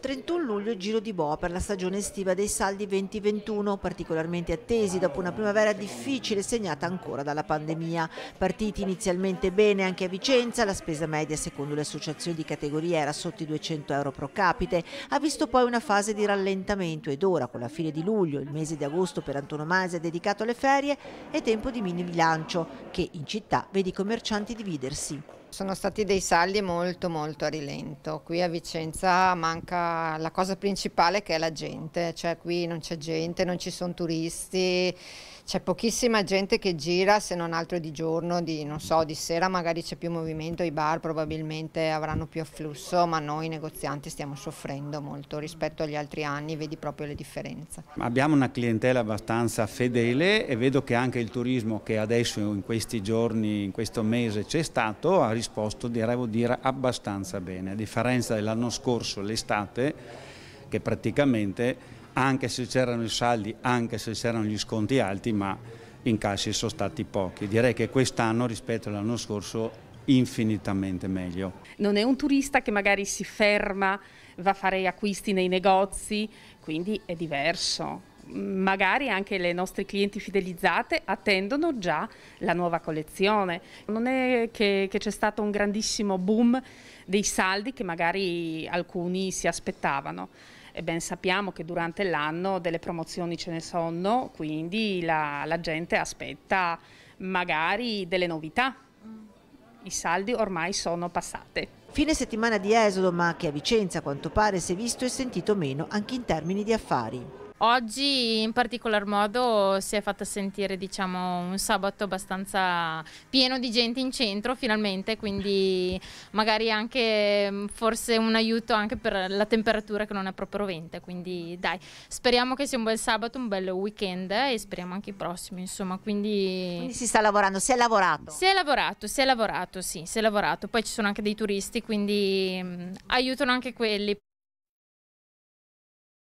31 luglio giro di boa per la stagione estiva dei saldi 2021, particolarmente attesi dopo una primavera difficile segnata ancora dalla pandemia. Partiti inizialmente bene anche a Vicenza, la spesa media secondo le associazioni di categoria era sotto i 200 euro pro capite, ha visto poi una fase di rallentamento ed ora con la fine di luglio, il mese di agosto per antonomasia dedicato alle ferie, è tempo di mini bilancio che in città vede i commercianti dividersi. Sono stati dei saldi molto molto a rilento, qui a Vicenza manca la cosa principale che è la gente, cioè qui non c'è gente, non ci sono turisti, c'è pochissima gente che gira se non altro di giorno, di, non so, di sera magari c'è più movimento, i bar probabilmente avranno più afflusso, ma noi negozianti stiamo soffrendo molto rispetto agli altri anni, vedi proprio le differenze. Abbiamo una clientela abbastanza fedele e vedo che anche il turismo che adesso in questi giorni, in questo mese c'è stato, ha risposto, devo dire, abbastanza bene, a differenza dell'anno scorso, l'estate, che praticamente anche se c'erano i saldi, anche se c'erano gli sconti alti, ma incassi sono stati pochi. Direi che quest'anno rispetto all'anno scorso infinitamente meglio. Non è un turista che magari si ferma, va a fare acquisti nei negozi, quindi è diverso magari anche le nostre clienti fidelizzate attendono già la nuova collezione. Non è che, che c'è stato un grandissimo boom dei saldi che magari alcuni si aspettavano. E ben sappiamo che durante l'anno delle promozioni ce ne sono, quindi la, la gente aspetta magari delle novità. I saldi ormai sono passate. Fine settimana di esodo, ma che a Vicenza a quanto pare si è visto e sentito meno anche in termini di affari. Oggi in particolar modo si è fatta sentire diciamo, un sabato abbastanza pieno di gente in centro finalmente, quindi magari anche mm, forse un aiuto anche per la temperatura che non è proprio rovente, quindi dai, speriamo che sia un bel sabato, un bel weekend eh, e speriamo anche i prossimi, insomma, quindi... quindi si sta lavorando, si è lavorato. Si è lavorato, si è lavorato, sì, si è lavorato. Poi ci sono anche dei turisti, quindi mh, mm, aiutano anche quelli.